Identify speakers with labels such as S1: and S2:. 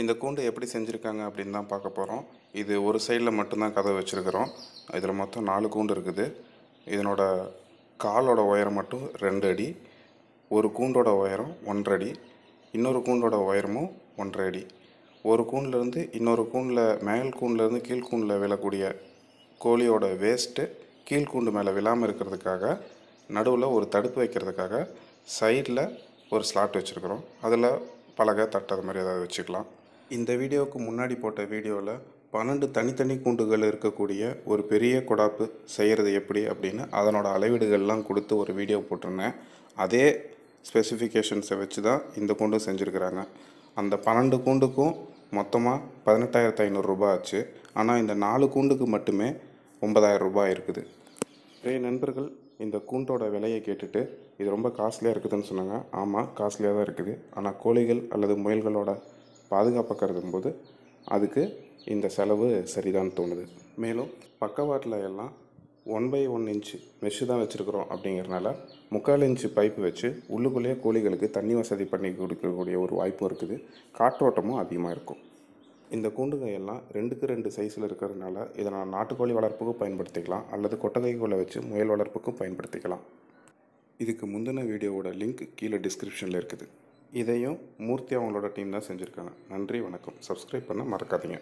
S1: இந்த கூண்டு எப்படி செஞ்சுருக்காங்க அப்படின்னு தான் பார்க்க போகிறோம் இது ஒரு சைடில் மட்டும்தான் கதவு வச்சுருக்கிறோம் இதில் மொத்தம் நாலு கூண்டு இருக்குது இதனோட காலோட உயரம் மட்டும் ரெண்டு அடி ஒரு கூண்டோட உயரம் ஒன்றரை அடி இன்னொரு கூண்டோட உயரமும் ஒன்றரை அடி ஒரு கூண்டிலேருந்து இன்னொரு கூண்டில் மேல் கூண்டிலேருந்து கீழ் கூண்டில் விழக்கூடிய கோழியோட வேஸ்ட்டு கீழ்கூண்டு மேலே விழாமல் இருக்கிறதுக்காக நடுவில் ஒரு தடுப்பு வைக்கிறதுக்காக சைடில் ஒரு ஸ்லாட் வச்சுருக்குறோம் அதில் பலகை தட்டு அது மாதிரி ஏதாவது வச்சுக்கலாம் இந்த வீடியோவுக்கு முன்னாடி போட்ட வீடியோவில் பன்னெண்டு தனித்தனி கூண்டுகள் இருக்கக்கூடிய ஒரு பெரிய கொடாப்பு செய்கிறது எப்படி அப்படின்னு அதனோட அளவீடுகள்லாம் கொடுத்து ஒரு வீடியோ போட்டிருந்தேன் அதே ஸ்பெசிஃபிகேஷன்ஸை வச்சு தான் இந்த கூண்டும் செஞ்சுருக்கிறாங்க அந்த பன்னெண்டு கூண்டுக்கும் மொத்தமாக பதினெட்டாயிரத்து ஐநூறுரூபா ஆச்சு ஆனால் இந்த நாலு கூண்டுக்கு மட்டுமே ஒன்பதாயிரம் ரூபாய் இருக்குது நிறைய நண்பர்கள் இந்த கூண்டோட விலையை கேட்டுட்டு இது ரொம்ப காஸ்ட்லியாக இருக்குதுன்னு சொன்னாங்க ஆமாம் காஸ்ட்லியாக தான் இருக்குது ஆனால் கோழிகள் அல்லது முயல்களோட பாதுகாப்பாக கருதும் போது அதுக்கு இந்த செலவு சரிதான் தோணுது மேலும் பக்கவாட்டில் எல்லாம் one by one inch mesh தான் வச்சுருக்குறோம் அப்படிங்கிறனால முக்கால் இன்ச்சு பைப்பு வச்சு உள்ளுக்குள்ளேயே கோழிகளுக்கு தண்ணி வசதி பண்ணி கொடுக்கக்கூடிய ஒரு வாய்ப்பும் இருக்குது காற்றோட்டமும் அதிகமாக இருக்கும் இந்த கூண்டுகள் எல்லாம் ரெண்டுக்கு ரெண்டு சைஸில் இருக்கிறதுனால இதை நான் நாட்டுக்கோழி வளர்ப்புக்கும் பயன்படுத்திக்கலாம் அல்லது கொட்டகைக்குள்ளே வச்சு முயல் வளர்ப்புக்கும் பயன்படுத்திக்கலாம் இதுக்கு முந்தின வீடியோவோட லிங்க் கீழே டிஸ்கிரிப்ஷனில் இருக்குது இதையும் மூர்த்தி அவங்களோட டீம் தான் செஞ்சுருக்காங்க நன்றி வணக்கம் சப்ஸ்கிரைப் பண்ண மறக்காதீங்க